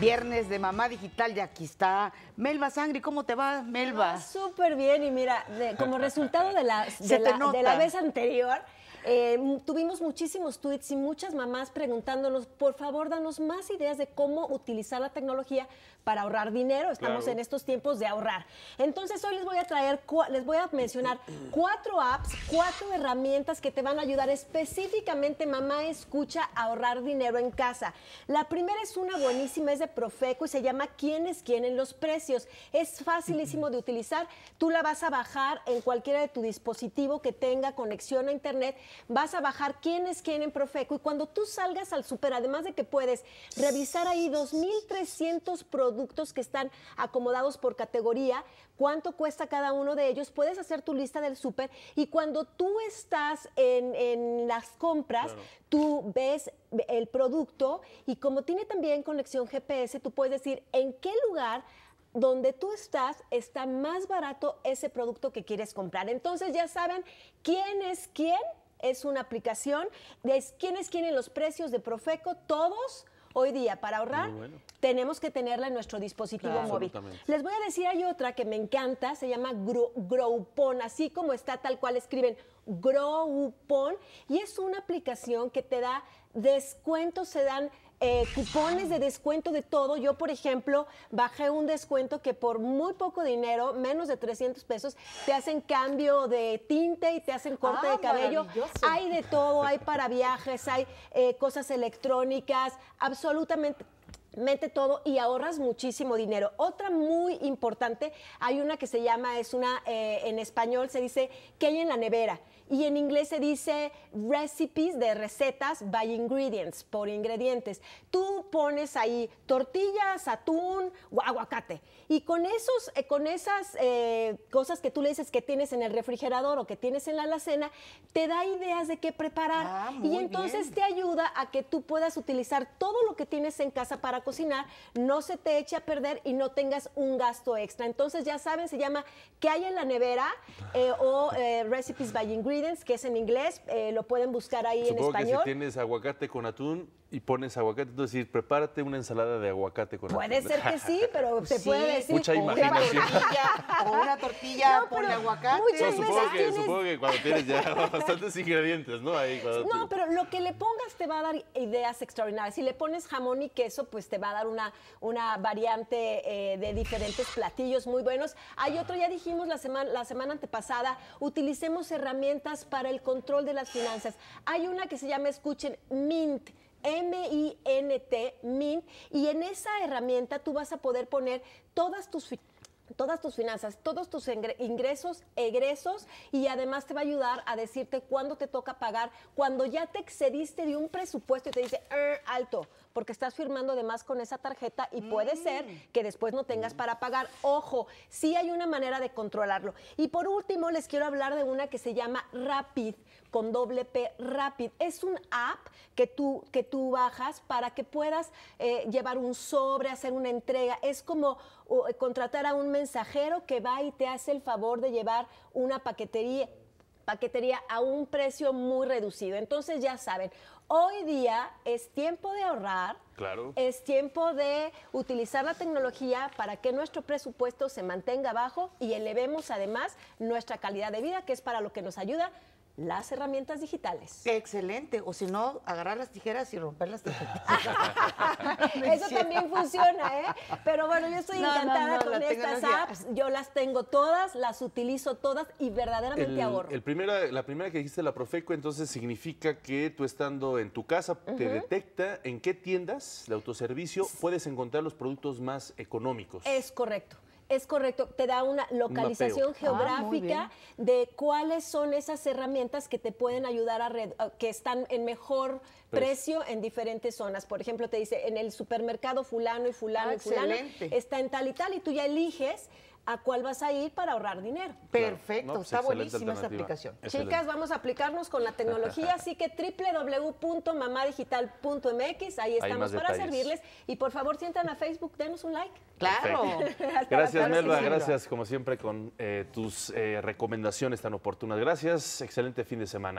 Viernes de Mamá Digital y aquí está Melba Sangri. ¿Cómo te va, Melba? Va ah, Súper bien y mira, como resultado de la, de la, vez anterior, em, tuvimos muchísimos tweets y muchas mamás preguntándonos, por favor, danos más ideas de cómo utilizar la tecnología para ahorrar dinero. Estamos en estos tiempos de ahorrar. Entonces, hoy les voy a traer, les voy a mencionar cuatro apps, cuatro herramientas que te van a ayudar específicamente, mamá, escucha, a ahorrar dinero en casa. La primera es una buenísima, es de Profeco y se llama ¿Quién quieren los precios? Es facilísimo de utilizar. Tú la vas a bajar en cualquiera de tu dispositivo que tenga conexión a Internet. Vas a bajar ¿Quién es quién en Profeco? Y cuando tú salgas al super, además de que puedes revisar ahí 2.300 productos que están acomodados por categoría, cuánto cuesta cada uno de ellos, puedes hacer tu lista del super y cuando tú estás en, las compras, tú ves el producto y como tiene también conexión GPS, tú puedes decir en qué lugar donde tú estás está más barato ese producto que quieres comprar. Entonces ya saben quién es quién, es una aplicación, es quién es quién en los precios de Profeco, todos hoy día para ahorrar, tenemos que tenerla en nuestro dispositivo móvil. Les voy a decir, hay otra que me encanta, se llama Groupon, así como está tal cual escriben Groupon, y es una aplicación que te da descuentos, se dan eh, cupones de descuento de todo. Yo, por ejemplo, bajé un descuento que por muy poco dinero, menos de 300 pesos, te hacen cambio de tinte y te hacen corte de ah, cabello. Hay de todo, hay para viajes, hay eh, cosas electrónicas, absolutamente mete todo y ahorras muchísimo dinero. Otra muy importante, hay una que se llama, es una, eh, en español se dice, ¿qué hay en la nevera? Y en inglés se dice recipes de recetas by ingredients, por ingredientes. Tú pones ahí tortillas, atún, aguacate. Y con, esos, eh, con esas eh, cosas que tú le dices que tienes en el refrigerador o que tienes en la alacena, te da ideas de qué preparar. Ah, y entonces te ayuda a que tú puedas utilizar todo lo que tienes en casa para cocinar, no se te eche a perder y no tengas un gasto extra. Entonces, ya saben, se llama ¿Qué hay en la nevera? Eh, o eh, Recipes by Ingredients, que es en inglés, eh, lo pueden buscar ahí en español. Que si tienes aguacate con atún, y pones aguacate, entonces decir, prepárate una ensalada de aguacate con Puede ser que sí, pero se puede decir mucha imaginación. una tortilla o una tortilla aguacate. supongo, que, cuando tienes ya bastantes ingredientes, ¿no? no, pero lo que le pongas te va a dar ideas extraordinarias. Si le pones jamón y queso, pues te va a dar una, una variante eh, de diferentes platillos muy buenos. Hay otro, ya dijimos la semana, la semana antepasada, utilicemos herramientas para el control de las finanzas. Hay una que se llama, escuchen, MINT M-I-N-T, MINT, y en esa herramienta tú vas a poder poner todas tus todas tus finanzas, todos tus ingresos, egresos y además te va a ayudar a decirte cuándo te toca pagar, cuando ya te excediste de un presupuesto y te dice, er, alto, porque estás firmando además con esa tarjeta y puede mm. ser que después no tengas para pagar. Ojo, sí hay una manera de controlarlo. Y por último, les quiero hablar de una que se llama Rapid con doble P Rapid. Es un app que tú, que tú bajas para que puedas eh, llevar un sobre, hacer una entrega. Es como eh, contratar a un mensajero que va y te hace el favor de llevar una paquetería paquetería a un precio muy reducido. Entonces ya saben, hoy día es tiempo de ahorrar, claro. es tiempo de utilizar la tecnología para que nuestro presupuesto se mantenga bajo y elevemos además nuestra calidad de vida, que es para lo que nos ayuda las herramientas digitales. Excelente, o si no, agarrar las tijeras y romper las tijeras. Eso también funciona, ¿eh? Pero bueno, yo estoy encantada con estas apps, yo las tengo todas, las utilizo todas y verdaderamente ahorro. El la primera que dijiste, la Profeco, entonces significa que tú estando en tu casa te detecta en qué tiendas de autoservicio puedes encontrar los productos más económicos. Es correcto. Es correcto, te da una localización ah, geográfica de cuáles son esas herramientas que te pueden ayudar a que están en mejor precio en diferentes zonas. Por ejemplo, te dice en el supermercado fulano y fulano y fulano ah, está en tal y tal y tú ya eliges a cuál vas a ir para ahorrar dinero. Perfecto, pues está buenísima esta aplicación. Chicas, vamos a aplicarnos con la tecnología, así que www.mamadigital.mx, ahí estamos para servirles. Y por favor, si entran a Facebook, denos un like. Claro. gracias, Melba, gracias como siempre con eh, tus eh, recomendaciones tan oportunas. Gracias, excelente fin de semana.